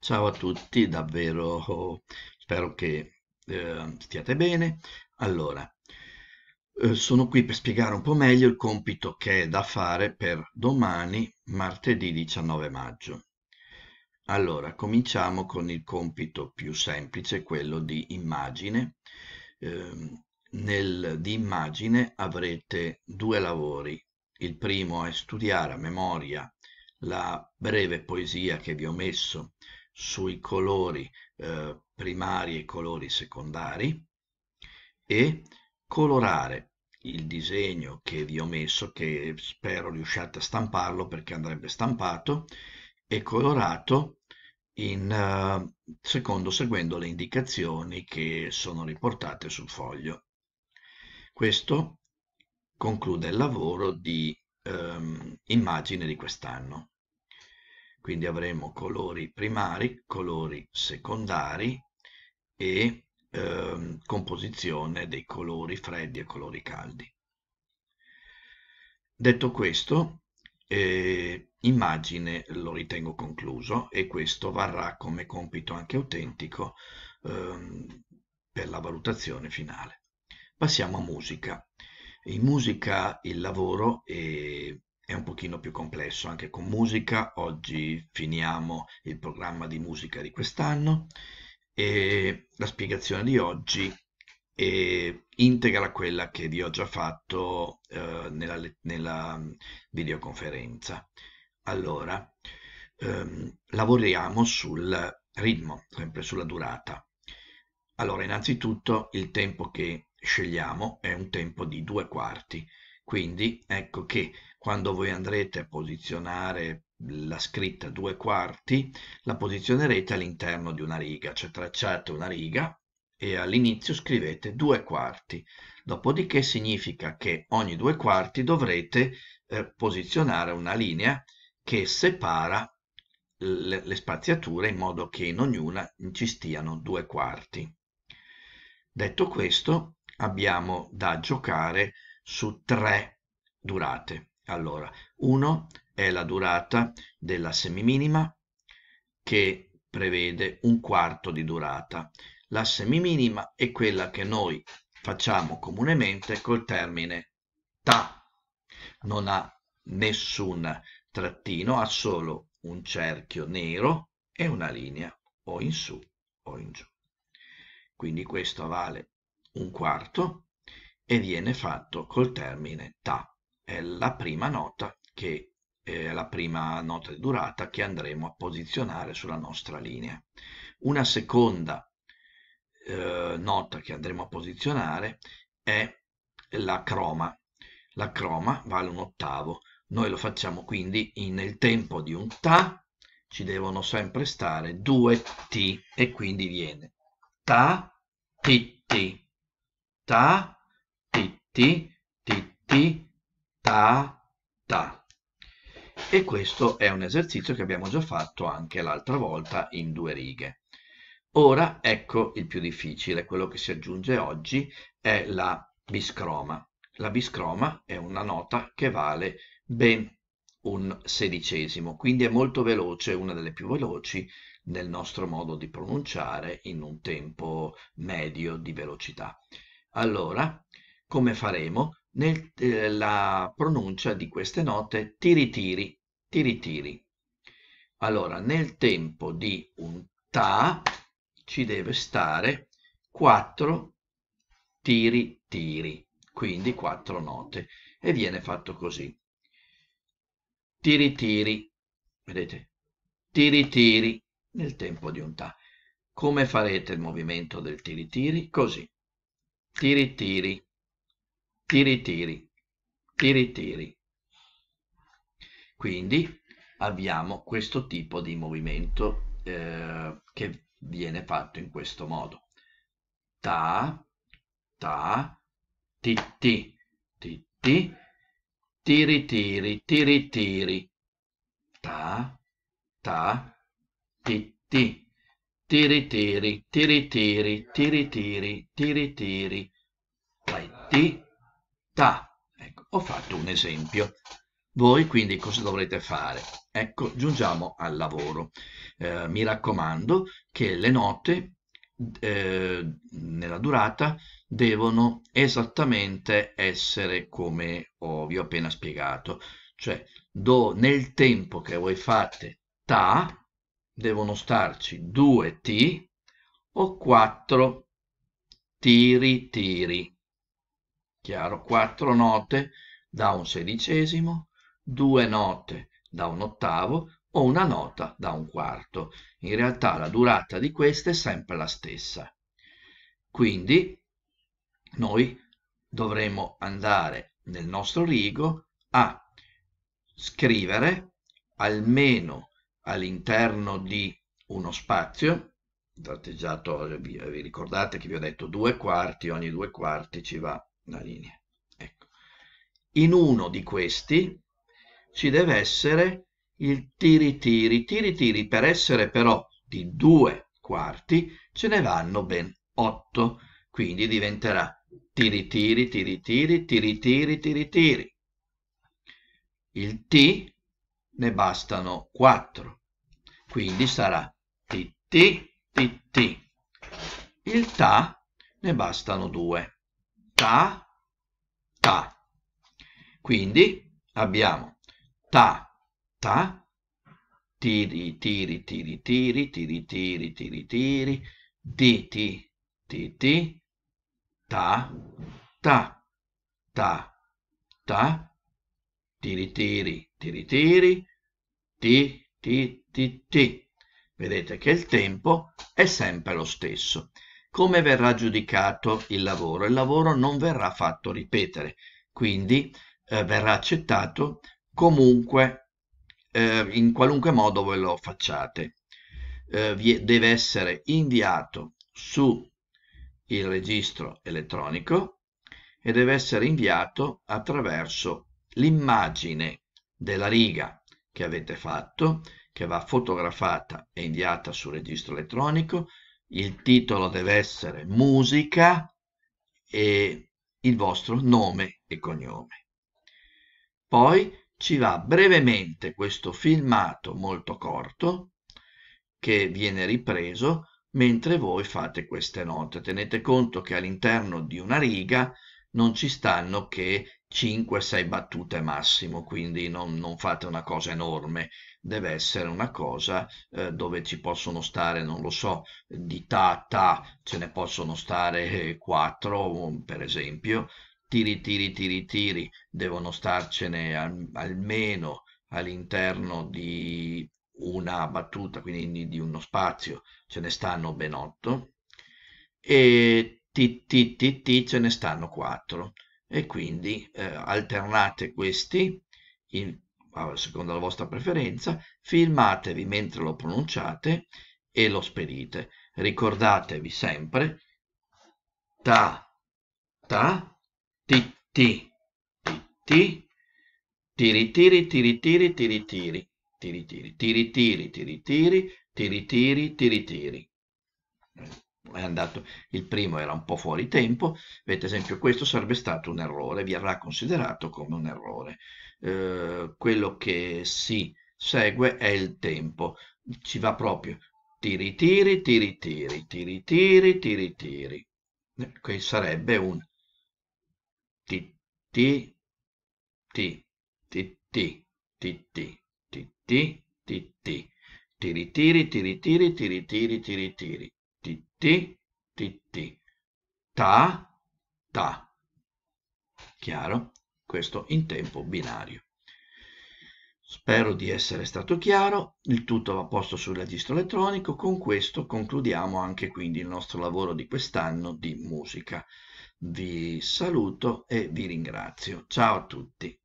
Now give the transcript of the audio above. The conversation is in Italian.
Ciao a tutti, davvero spero che eh, stiate bene. Allora, eh, sono qui per spiegare un po' meglio il compito che è da fare per domani, martedì 19 maggio. Allora, cominciamo con il compito più semplice, quello di immagine. Eh, nel, di immagine avrete due lavori. Il primo è studiare a memoria la breve poesia che vi ho messo sui colori eh, primari e colori secondari e colorare il disegno che vi ho messo che spero riusciate a stamparlo perché andrebbe stampato e colorato in, eh, secondo seguendo le indicazioni che sono riportate sul foglio. Questo conclude il lavoro di ehm, immagine di quest'anno quindi avremo colori primari, colori secondari e ehm, composizione dei colori freddi e colori caldi. Detto questo, eh, immagine lo ritengo concluso e questo varrà come compito anche autentico ehm, per la valutazione finale. Passiamo a musica. In musica il lavoro è è un pochino più complesso anche con musica. Oggi finiamo il programma di musica di quest'anno e la spiegazione di oggi è integra quella che vi ho già fatto eh, nella, nella, mm, videoconferenza. Allora, ehm, lavoriamo sul ritmo, sempre sulla durata. Allora, innanzitutto il tempo che scegliamo è un tempo di due quarti, quindi ecco che quando voi andrete a posizionare la scritta due quarti, la posizionerete all'interno di una riga, cioè tracciate una riga e all'inizio scrivete due quarti, dopodiché significa che ogni due quarti dovrete eh, posizionare una linea che separa le, le spaziature in modo che in ognuna ci stiano due quarti. Detto questo, abbiamo da giocare su tre durate. Allora, 1 è la durata della semiminima che prevede un quarto di durata. La semiminima è quella che noi facciamo comunemente col termine ta. Non ha nessun trattino, ha solo un cerchio nero e una linea o in su o in giù. Quindi questo vale un quarto e viene fatto col termine ta la prima nota che è la prima nota di durata che andremo a posizionare sulla nostra linea. Una seconda eh, nota che andremo a posizionare è la croma. La croma vale un ottavo. Noi lo facciamo quindi in, nel tempo di un Ta, ci devono sempre stare due T e quindi viene Ta, T, T, Ta, T, T, T, T, ta, ta. E questo è un esercizio che abbiamo già fatto anche l'altra volta in due righe. Ora ecco il più difficile, quello che si aggiunge oggi è la biscroma. La biscroma è una nota che vale ben un sedicesimo, quindi è molto veloce, una delle più veloci nel nostro modo di pronunciare in un tempo medio di velocità. Allora, come faremo? nel, eh, la pronuncia di queste note tiri tiri tiri tiri Allora, nel tempo di un ta ci deve stare 4 tiri tiri, quindi 4 note. E viene fatto così. Tiri tiri, vedete? Tiri tiri nel tempo di un ta. Come farete il movimento del tiri tiri? Così. Tiri tiri tiri tiri, tiri tiri. Quindi abbiamo questo tipo di movimento eh, che viene fatto in questo modo. Ta, ta, ti ti, ti ti, tiri tiri, tiri tiri. Ta, ta, ti ti tiri tiri tiri tiri tiri tiri tiri tiri vai ti città. Ecco, ho fatto un esempio. Voi quindi cosa dovrete fare? Ecco, giungiamo al lavoro. Eh, mi raccomando che le note eh, nella durata devono esattamente essere come ho, vi ho appena spiegato. Cioè, do, nel tempo che voi fate ta, devono starci due t o quattro tiri tiri chiaro, 4 note da un sedicesimo, 2 note da un ottavo o una nota da un quarto. In realtà la durata di queste è sempre la stessa. Quindi noi dovremo andare nel nostro rigo a scrivere almeno all'interno di uno spazio tratteggiato, vi ricordate che vi ho detto due quarti, ogni due quarti ci va la linea. Ecco. In uno di questi ci deve essere il tiri tiri, tiri tiri, per essere però di due quarti ce ne vanno ben 8, quindi diventerà tiri tiri, tiri tiri, tiri tiri, tiri tiri. Il T ne bastano 4, quindi sarà TT, TT. Il TA ne bastano 2 ta, ta. Quindi abbiamo ta, ta, tiri, tiri, tiri, tiri, tiri, tiri, tiri, tiri, ti, ti, ti, ti, ta, ta, ta, ta, tiri, tiri, tiri, tiri, ti, ti, ti, ti. Vedete che il tempo è sempre lo stesso. Come verrà giudicato il lavoro? Il lavoro non verrà fatto ripetere, quindi eh, verrà accettato comunque, eh, in qualunque modo voi lo facciate. Eh, vi deve essere inviato su il registro elettronico e deve essere inviato attraverso l'immagine della riga che avete fatto che va fotografata e inviata sul registro elettronico il titolo deve essere musica e il vostro nome e cognome. Poi ci va brevemente questo filmato molto corto che viene ripreso mentre voi fate queste note. Tenete conto che all'interno di una riga non ci stanno che 5-6 battute massimo, quindi non, non, fate una cosa enorme, deve essere una cosa eh, dove ci possono stare, non lo so, di ta ta ce ne possono stare 4 eh, mm, per esempio, tiri tiri tiri tiri devono starcene al, almeno all'interno di una battuta, quindi di uno spazio, ce ne stanno ben 8 e ti ti ti ti ce ne stanno 4 e quindi eh, alternate questi in, secondo la vostra preferenza, filmatevi mentre lo pronunciate e lo spedite. Ricordatevi sempre ta ta ti ti ti ti tiri tiri tiri tiri tiri tiri tiri tiri tiri tiri tiri tiri tiri tiri tiri tiri è andato, il primo era un po' fuori tempo, vedete esempio questo sarebbe stato un errore, verrà considerato come un errore. Eh, quello che si segue è il tempo, ci va proprio tiri tiri tiri tiri tiri tiri tiri tiri, che sarebbe un ti ti ti ti ti ti ti ti ti ti ti tiri tiri tiri tiri tiri tiri tiri ti, ti, ti, ta, ta. Chiaro? Questo in tempo binario. Spero di essere stato chiaro, il tutto va posto sul registro elettronico, con questo concludiamo anche quindi il nostro lavoro di quest'anno di musica. Vi saluto e vi ringrazio. Ciao a tutti.